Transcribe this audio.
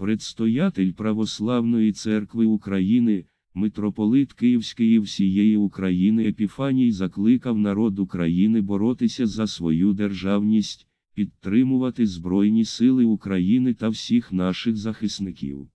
Предстоятель Православної церкви України, митрополит Київський і всієї України Епіфаній закликав народ України боротися за свою державність, підтримувати Збройні Сили України та всіх наших захисників.